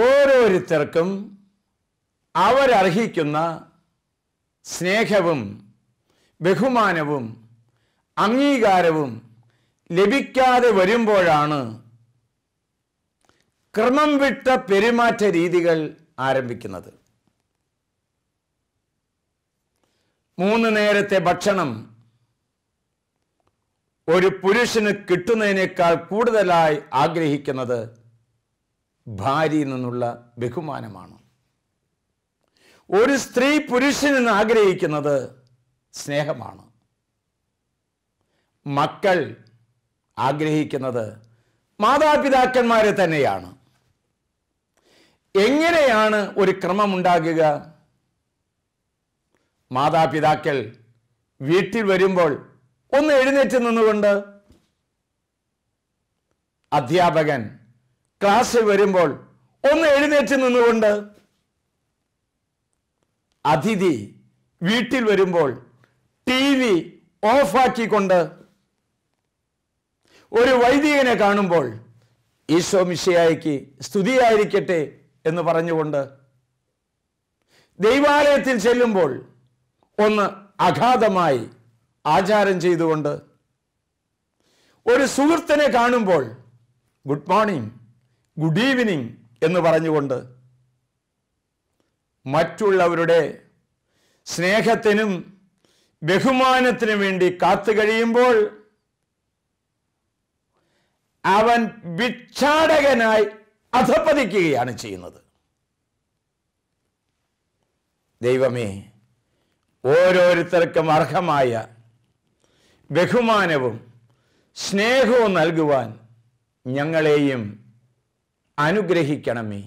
ഓരോരുത്തർക്കും അവരർഹിക്കുന്ന സ്നേഹവും ബഹുമാനവും അംഗീകാരവും ലഭിക്കാതെ വരുമ്പോഴാണ് ക്രമം വിട്ട പെരുമാറ്റ രീതികൾ ആരംഭിക്കുന്നത് മൂന്ന് നേരത്തെ ഭക്ഷണം ഒരു പുരുഷന് കിട്ടുന്നതിനേക്കാൾ കൂടുതലായി ആഗ്രഹിക്കുന്നത് ഭാര്യയിൽ നിന്നുള്ള ബഹുമാനമാണ് ഒരു സ്ത്രീ പുരുഷനിൽ നിന്ന് ആഗ്രഹിക്കുന്നത് സ്നേഹമാണ് മക്കൾ ആഗ്രഹിക്കുന്നത് മാതാപിതാക്കന്മാരെ തന്നെയാണ് എങ്ങനെയാണ് ഒരു ക്രമമുണ്ടാകുക മാതാപിതാക്കൾ വീട്ടിൽ വരുമ്പോൾ ഒന്ന് എഴുന്നേറ്റ് നിന്നുകൊണ്ട് അധ്യാപകൻ ക്ലാസ്സിൽ വരുമ്പോൾ ഒന്ന് എഴുന്നേറ്റ് നിന്നുകൊണ്ട് അതിഥി വീട്ടിൽ വരുമ്പോൾ ടി വി ഓഫാക്കിക്കൊണ്ട് ഒരു വൈദികനെ കാണുമ്പോൾ ഈശോ മിശയായിക്ക് സ്തുതിയായിരിക്കട്ടെ എന്ന് പറഞ്ഞുകൊണ്ട് ദൈവാലയത്തിൽ ചെല്ലുമ്പോൾ ഒന്ന് അഗാധമായി ആചാരം ചെയ്തുകൊണ്ട് ഒരു സുഹൃത്തിനെ കാണുമ്പോൾ ഗുഡ് മോർണിംഗ് ഗുഡ് ഈവനിങ് എന്ന് പറഞ്ഞുകൊണ്ട് മറ്റുള്ളവരുടെ സ്നേഹത്തിനും ബഹുമാനത്തിനും വേണ്ടി കാത്തു കഴിയുമ്പോൾ അവൻ ഭിക്ഷാടകനായി അധപ്പതിക്കുകയാണ് ചെയ്യുന്നത് ദൈവമേ ഓരോരുത്തർക്കും അർഹമായ ബഹുമാനവും സ്നേഹവും നൽകുവാൻ ഞങ്ങളെയും അനുഗ്രഹിക്കണമേ